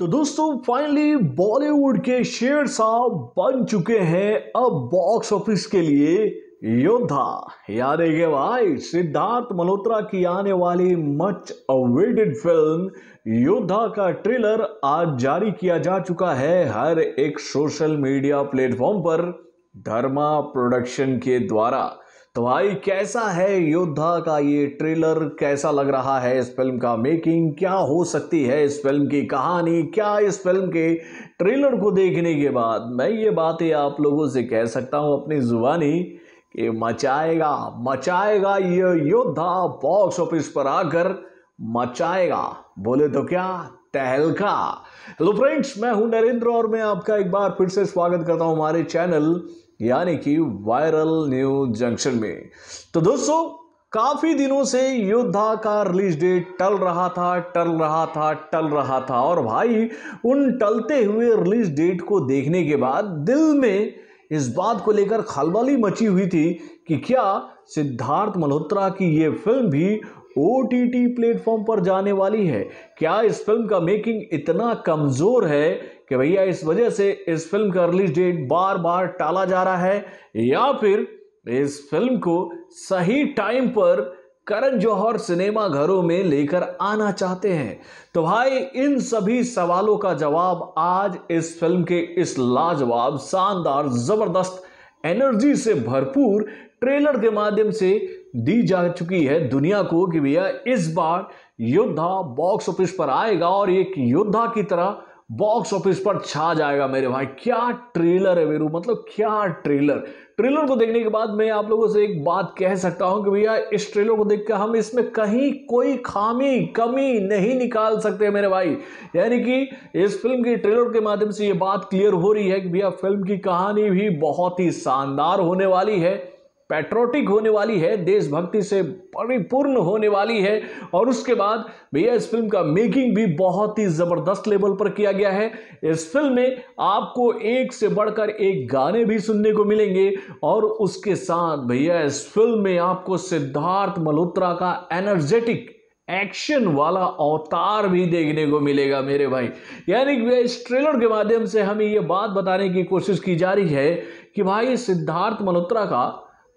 तो दोस्तों फाइनली बॉलीवुड के शेर साहब बन चुके हैं अब बॉक्स ऑफिस के लिए योद्धा याद है भाई सिद्धार्थ मल्होत्रा की आने वाली मच अवेटेड फिल्म योद्धा का ट्रेलर आज जारी किया जा चुका है हर एक सोशल मीडिया प्लेटफॉर्म पर धर्मा प्रोडक्शन के द्वारा तो भाई कैसा है योद्धा का ये ट्रेलर कैसा लग रहा है इस फिल्म का मेकिंग क्या हो सकती है इस फिल्म की कहानी क्या इस फिल्म के ट्रेलर को देखने के बाद मैं ये बातें आप लोगों से कह सकता हूँ अपनी जुबानी कि मचाएगा मचाएगा ये योद्धा बॉक्स ऑफिस पर आकर मचाएगा बोले तो क्या तहलका हेलो फ्रेंड्स मैं हूं नरेंद्र और मैं आपका एक बार फिर से स्वागत करता हूं हमारे चैनल यानी कि वायरल न्यूज जंक्शन में तो दोस्तों काफी दिनों से योद्धा का रिलीज डेट टल रहा था टल रहा था टल रहा था और भाई उन टलते हुए रिलीज डेट को देखने के बाद दिल में इस बात को लेकर खलबली मची हुई थी कि क्या सिद्धार्थ मल्होत्रा की ये फिल्म भी ओ टी प्लेटफॉर्म पर जाने वाली है क्या इस फिल्म का मेकिंग इतना कमज़ोर है कि भैया इस वजह से इस फिल्म का रिलीज डेट बार बार टाला जा रहा है या फिर इस फिल्म को सही टाइम पर करण जौहर सिनेमा घरों में लेकर आना चाहते हैं तो भाई इन सभी सवालों का जवाब आज इस फिल्म के इस लाजवाब शानदार ज़बरदस्त एनर्जी से भरपूर ट्रेलर के माध्यम से दी जा चुकी है दुनिया को कि भैया इस बार योद्धा बॉक्स ऑफिस पर आएगा और एक योद्धा की तरह बॉक्स ऑफिस पर छा जाएगा मेरे भाई क्या ट्रेलर है मेरू मतलब क्या ट्रेलर ट्रेलर को देखने के बाद मैं आप लोगों से एक बात कह सकता हूं कि भैया इस ट्रेलर को देखकर हम इसमें कहीं कोई खामी कमी नहीं निकाल सकते मेरे भाई यानी कि इस फिल्म की ट्रेलर के माध्यम से ये बात क्लियर हो रही है कि भैया फिल्म की कहानी भी बहुत ही शानदार होने वाली है पैट्रोटिक होने वाली है देशभक्ति से परिपूर्ण होने वाली है और उसके बाद भैया इस फिल्म का मेकिंग भी बहुत ही ज़बरदस्त लेवल पर किया गया है इस फिल्म में आपको एक से बढ़कर एक गाने भी सुनने को मिलेंगे और उसके साथ भैया इस फिल्म में आपको सिद्धार्थ मल्होत्रा का एनर्जेटिक एक्शन वाला अवतार भी देखने को मिलेगा मेरे भाई यानी कि इस ट्रेलर के माध्यम से हमें ये बात बताने की कोशिश की जा रही है कि भाई सिद्धार्थ मल्होत्रा का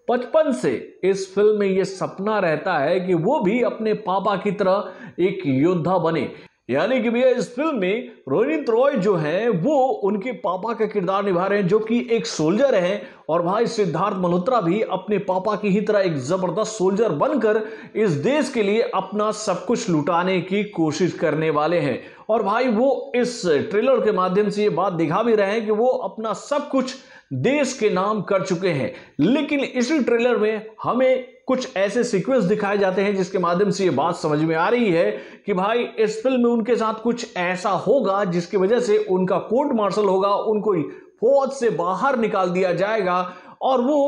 बचपन से इस फिल्म में यह सपना रहता है कि वो भी अपने पापा की तरह एक योद्धा बने यानी कि भैया इस फिल्म में रोनित रॉय जो हैं वो उनके पापा का किरदार निभा रहे हैं जो कि एक सोल्जर हैं और भाई सिद्धार्थ मल्होत्रा भी अपने पापा की ही तरह एक जबरदस्त सोल्जर बनकर इस देश के लिए अपना सब कुछ लुटाने की कोशिश करने वाले हैं और भाई वो इस ट्रेलर के माध्यम से ये बात दिखा भी रहे हैं कि वो अपना सब कुछ देश के नाम कर चुके हैं लेकिन इसी ट्रेलर में हमें कुछ ऐसे सीक्वेंस दिखाए जाते हैं जिसके माध्यम से ये बात समझ में आ रही है कि भाई इस फिल्म में उनके साथ कुछ ऐसा होगा जिसकी वजह से उनका कोर्ट मार्शल होगा उनको फौज से बाहर निकाल दिया जाएगा और वो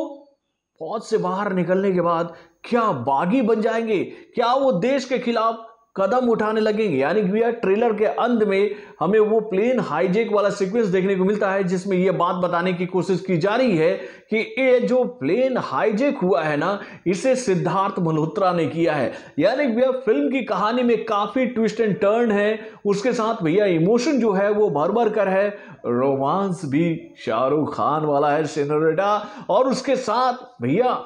फौज से बाहर निकलने के बाद क्या बागी बन जाएंगे क्या वो देश के खिलाफ कदम उठाने लगेंगे यानी कि भैया ट्रेलर के अंत में हमें वो प्लेन हाईजेक वाला सीक्वेंस देखने को मिलता है जिसमें यह बात बताने की कोशिश की जा रही है कि ये जो प्लेन हाईजेक हुआ है ना इसे सिद्धार्थ मल्होत्रा ने किया है यानी भैया फिल्म की कहानी में काफ़ी ट्विस्ट एंड टर्न है उसके साथ भैया इमोशन जो है वो भर भर कर है रोमांस भी शाहरुख खान वाला है सिनोरेटा और उसके साथ भैया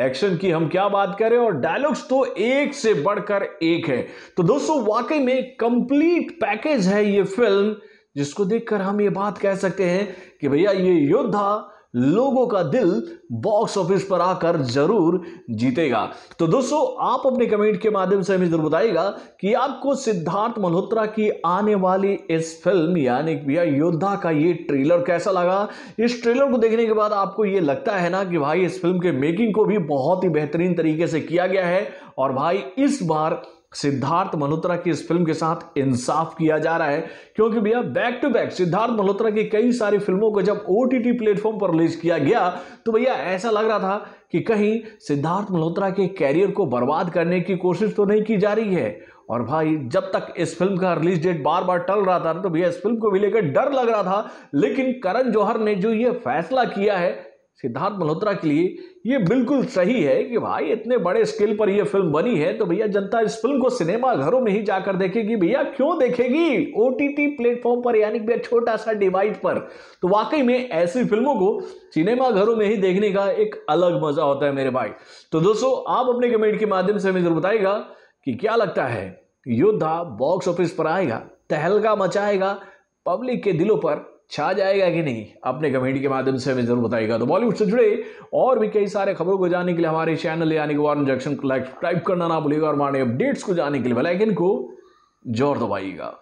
एक्शन की हम क्या बात करें और डायलॉग्स तो एक से बढ़कर एक है तो दोस्तों वाकई में कंप्लीट पैकेज है ये फिल्म जिसको देखकर हम ये बात कह सकते हैं कि भैया ये योद्धा लोगों का दिल बॉक्स ऑफिस पर आकर जरूर जीतेगा तो दोस्तों आप अपने कमेंट के माध्यम से हमें जरूर बताइएगा कि आपको सिद्धार्थ मल्होत्रा की आने वाली इस फिल्म यानी भैया योद्धा का ये ट्रेलर कैसा लगा इस ट्रेलर को देखने के बाद आपको ये लगता है ना कि भाई इस फिल्म के मेकिंग को भी बहुत ही बेहतरीन तरीके से किया गया है और भाई इस बार सिद्धार्थ मल्होत्रा की इस फिल्म के साथ इंसाफ किया जा रहा है क्योंकि भैया back to back Siddharth Malhotra की कई सारी फिल्मों को जब ओ टी प्लेटफॉर्म पर रिलीज किया गया तो भैया ऐसा लग रहा था कि कहीं सिद्धार्थ मल्होत्रा के कैरियर को बर्बाद करने की कोशिश तो नहीं की जा रही है और भाई जब तक इस फिल्म का रिलीज डेट बार बार टल रहा था तो भैया इस फिल्म को भी लेकर डर लग रहा था लेकिन करण जौहर ने जो ये फैसला किया है सिद्धार्थ मल्होत्रा के लिए ये बिल्कुल सही है कि भाई इतने बड़े स्केल पर ये फिल्म बनी है तो भैया जनता इस फिल्म को सिनेमा घरों में ही जाकर देखेगी भैया क्यों देखेगी ओ टी टी प्लेटफॉर्म पर यानी भैया छोटा सा डिवाइस पर तो वाकई में ऐसी फिल्मों को सिनेमा घरों में ही देखने का एक अलग मजा होता है मेरे भाई तो दोस्तों आप अपने कमेंट के माध्यम से हमें जरूर बताएगा कि क्या लगता है योद्धा बॉक्स ऑफिस पर आएगा तहलका मचाएगा पब्लिक के दिलों पर छा जाएगा कि नहीं अपने कमेंट के माध्यम से हमें जरूर बताएगा तो बॉलीवुड से जुड़े और भी कई सारे खबरों को जानने के लिए हमारे चैनल यानी कि वार्न जंक्शन को लाइक सब्सक्राइब करना ना भूलिएगा और हमारे अपडेट्स को जानने के लिए बेलाइकन को जोर दबाइएगा